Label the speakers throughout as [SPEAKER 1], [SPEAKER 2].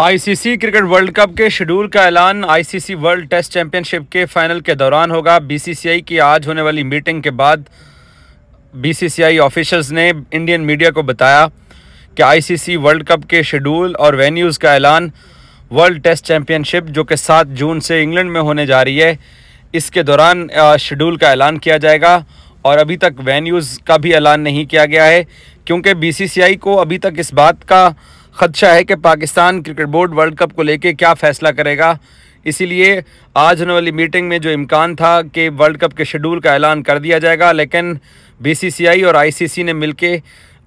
[SPEAKER 1] ICC cricket world cup के schedule का ऐलान आईसीसी वर्ल्ड टेस्ट चैंपियनशिप के फाइनल के दौरान होगा बीसीसीआई की आज होने वाली मीटिंग के बाद बीसीसीआई ऑफिशल्स ने इंडियन मीडिया को बताया कि आईसीसी वर्ल्ड कप के शेड्यूल और वेन्यूज़ का ऐलान वर्ल्ड टेस्ट चैंपियनशिप जो कि सात जून से इंग्लैंड में होने जा रही है इसके दौरान शेड्यूल का ऐलान किया जाएगा और अभी तक वेन्यूज़ का भी ऐलान नहीं किया गया है क्योंकि बी को अभी तक इस बात का खदशा है कि Pakistan cricket board world cup को लेके क्या फ़ैसला करेगा इसीलिए आज होने वाली मीटिंग में जो इम्कान था कि वर्ल्ड कप के शेड्यूल का ऐलान कर दिया जाएगा लेकिन बीसीसीआई और आईसीसी ने मिल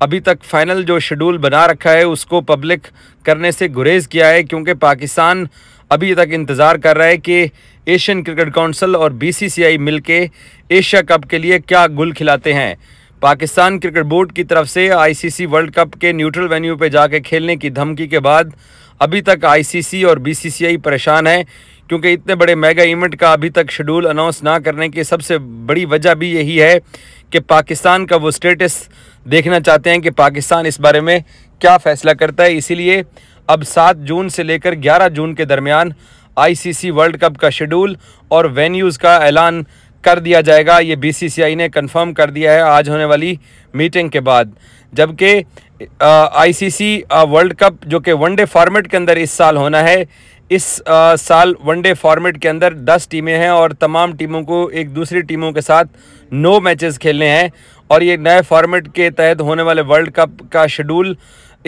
[SPEAKER 1] अभी तक फ़ाइनल जो शेड्यूल बना रखा है उसको पब्लिक करने से गुरेज किया है क्योंकि पाकिस्तान अभी तक इंतज़ार कर रहा है कि एशियन क्रिकेट काउंसिल और बी सी एशिया कप के लिए क्या गुल खिलाते हैं पाकिस्तान क्रिकेट बोर्ड की तरफ से आईसीसी वर्ल्ड कप के न्यूट्रल वेन्यू पर जाके खेलने की धमकी के बाद अभी तक आईसीसी और बीसीसीआई परेशान है क्योंकि इतने बड़े मेगा इवेंट का अभी तक शेड्यूल अनाउंस ना करने की सबसे बड़ी वजह भी यही है कि पाकिस्तान का वो स्टेटस देखना चाहते हैं कि पाकिस्तान इस बारे में क्या फ़ैसला करता है इसीलिए अब सात जून से लेकर ग्यारह जून के दरमियान आईसीसी वर्ल्ड कप का शेड्यूल और वेन्यूज़ का ऐलान कर दिया जाएगा ये बीसीसीआई ने कंफर्म कर दिया है आज होने वाली मीटिंग के बाद जबकि आईसीसी वर्ल्ड कप जो कि वनडे फॉर्मेट के अंदर इस साल होना है इस आ, साल वनडे फॉर्मेट के अंदर 10 टीमें हैं और तमाम टीमों को एक दूसरी टीमों के साथ नौ मैचेस खेलने हैं और ये नए फॉर्मेट के तहत होने वाले वर्ल्ड कप का शेड्यूल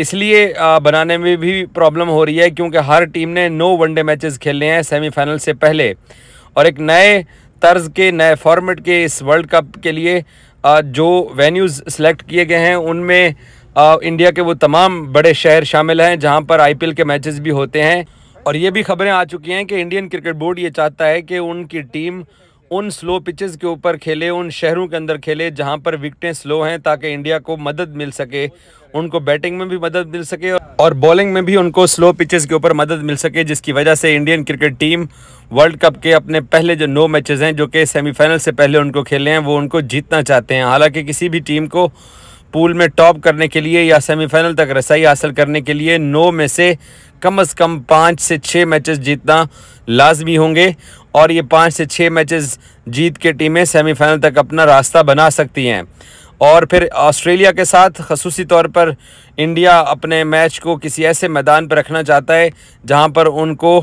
[SPEAKER 1] इसलिए बनाने में भी प्रॉब्लम हो रही है क्योंकि हर टीम ने नौ वनडे मैचेस खेलने हैं सेमीफाइनल से पहले और एक नए तर्ज के नए फॉर्मेट के इस वर्ल्ड कप के लिए जो वेन्यूज़ सेलेक्ट किए गए हैं उनमें इंडिया के वो तमाम बड़े शहर शामिल हैं जहां पर आईपीएल के मैचेस भी होते हैं और ये भी खबरें आ चुकी हैं कि इंडियन क्रिकेट बोर्ड ये चाहता है कि उनकी टीम उन स्लो पिचेस के ऊपर खेले उन शहरों के अंदर खेले जहां पर विकटें स्लो हैं ताकि इंडिया को मदद मिल सके उनको बैटिंग में भी मदद मिल सके और बॉलिंग में भी उनको स्लो पिचेस के ऊपर मदद मिल सके जिसकी वजह से Indian cricket team world cup के अपने पहले जो नौ मैचेस हैं जो कि सेमीफाइनल से पहले उनको खेले हैं वो उनको जीतना चाहते हैं हालांकि किसी भी टीम को पूल में टॉप करने के लिए या सेमीफाइनल तक रसाई हासिल करने के लिए नौ में से कम अज़ कम पाँच से छः मैचेस जीतना लाजमी होंगे और ये पाँच से छः मैचेस जीत के टीमें सेमीफाइनल तक अपना रास्ता बना सकती हैं और फिर ऑस्ट्रेलिया के साथ खसूस तौर पर इंडिया अपने मैच को किसी ऐसे मैदान पर रखना चाहता है जहां पर उनको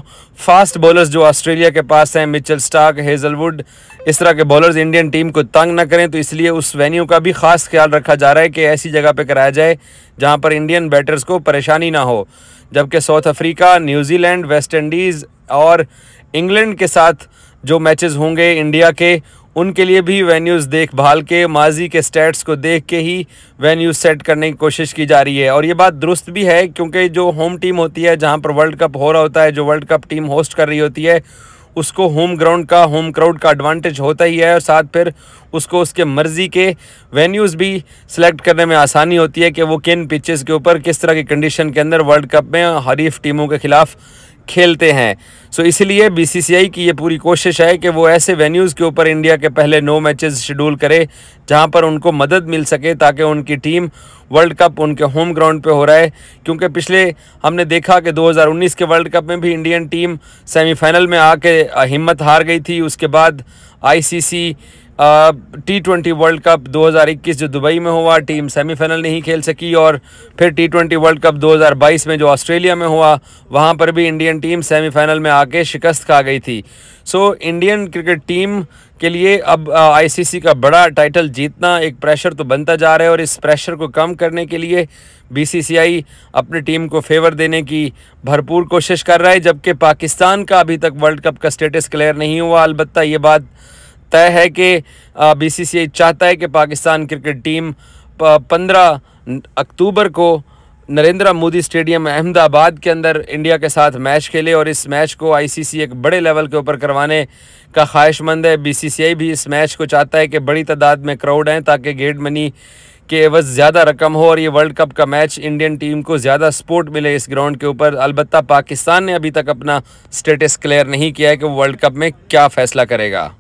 [SPEAKER 1] फास्ट बॉलर्स जो ऑस्ट्रेलिया के पास हैं मिचल स्टार्क हेजलवुड इस तरह के बॉलर्स इंडियन टीम को तंग ना करें तो इसलिए उस वेन्यू का भी खास ख्याल रखा जा रहा है कि ऐसी जगह पर कराया जाए जहाँ पर इंडियन बैटर्स को परेशानी ना हो जबकि South Africa New Zealand West Indies और इंग्लैंड के साथ जो मैचेस होंगे इंडिया के उनके लिए भी वेन्यूज़ देखभाल के माजी के स्टेट्स को देख के ही वेन्यूज़ सेट करने की कोशिश की जा रही है और ये बात दुरुस्त भी है क्योंकि जो होम टीम होती है जहाँ पर वर्ल्ड कप हो रहा होता है जो वर्ल्ड कप टीम होस्ट कर रही होती है उसको होम ग्राउंड का होम क्राउड का एडवांटेज होता ही है और साथ फिर उसको उसके मर्ज़ी के वेन्यूज़ भी सिलेक्ट करने में आसानी होती है कि वो किन पिचेस के ऊपर किस तरह की कंडीशन के अंदर वर्ल्ड कप में हरीफ टीमों के ख़िलाफ़ खेलते हैं सो इसलिए बीसीसीआई की ये पूरी कोशिश है कि वो ऐसे वेन्यूज़ के ऊपर इंडिया के पहले नौ मैचेस शेड्यूल करे जहां पर उनको मदद मिल सके ताकि उनकी टीम वर्ल्ड कप उनके होम ग्राउंड पे हो रहा है क्योंकि पिछले हमने देखा कि 2019 के वर्ल्ड कप में भी इंडियन टीम सेमीफाइनल में आके हिम्मत हार गई थी उसके बाद ICC T twenty world cup 2021 जो दुबई में हुआ टीम सेमीफाइनल नहीं खेल सकी और फिर टी ट्वेंटी वर्ल्ड कप 2022 में जो ऑस्ट्रेलिया में हुआ वहाँ पर भी इंडियन टीम सेमीफाइनल में आके शिकस्त खा गई थी सो इंडियन क्रिकेट टीम के लिए अब आईसीसी का बड़ा टाइटल जीतना एक प्रेशर तो बनता जा रहा है और इस प्रेशर को कम करने के लिए बीसीसीआई अपनी टीम को फेवर देने की भरपूर कोशिश कर रहा है जबकि पाकिस्तान का अभी तक वर्ल्ड कप का स्टेटस क्लियर नहीं हुआ अलबत्त ये बात तय है कि बीसीसीआई चाहता है कि पाकिस्तान क्रिकेट टीम पंद्रह अक्टूबर को नरेंद्र मोदी स्टेडियम अहमदाबाद के अंदर इंडिया के साथ मैच खेले और इस मैच को आईसीसी एक बड़े लेवल के ऊपर करवाने का ख्वाहिशमंद है बीसीसीआई भी इस मैच को चाहता है कि बड़ी तादाद में क्राउड हैं ताकि गेट मनी के एवज ज़्यादा रकम हो और ये वर्ल्ड कप का मैच इंडियन टीम को ज़्यादा सपोर्ट मिले इस ग्राउंड के ऊपर अलबत्ता पाकिस्तान ने अभी तक अपना स्टेटस क्लियर नहीं किया है कि वो वर्ल्ड कप में क्या फ़ैसला करेगा